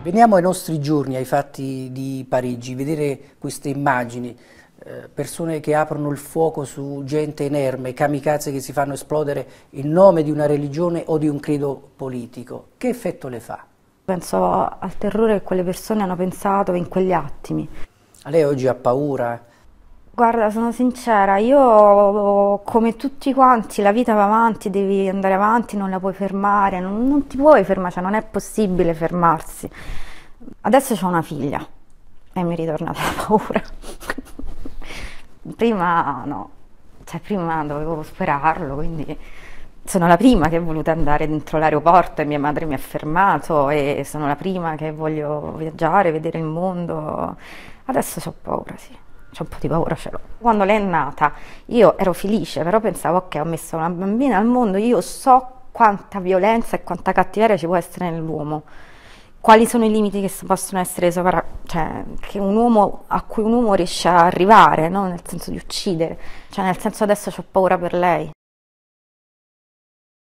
Veniamo ai nostri giorni, ai fatti di Parigi, vedere queste immagini, eh, persone che aprono il fuoco su gente inerme, kamikaze che si fanno esplodere in nome di una religione o di un credo politico. Che effetto le fa? Penso al terrore che quelle persone hanno pensato in quegli attimi. A lei oggi ha paura? Guarda, sono sincera, io come tutti quanti, la vita va avanti, devi andare avanti, non la puoi fermare, non, non ti puoi fermare, cioè non è possibile fermarsi. Adesso ho una figlia e mi è ritornata la paura. prima no, cioè prima dovevo sperarlo, quindi sono la prima che è voluta andare dentro l'aeroporto e mia madre mi ha fermato e sono la prima che voglio viaggiare, vedere il mondo. Adesso ho paura, sì. C'è un po' di paura ce l'ho. Quando lei è nata io ero felice, però pensavo ok, ho messo una bambina al mondo, io so quanta violenza e quanta cattiveria ci può essere nell'uomo. Quali sono i limiti che possono essere sopra, cioè, uomo, a cui un uomo riesce ad arrivare, no? nel senso di uccidere. Cioè, nel senso adesso ho paura per lei.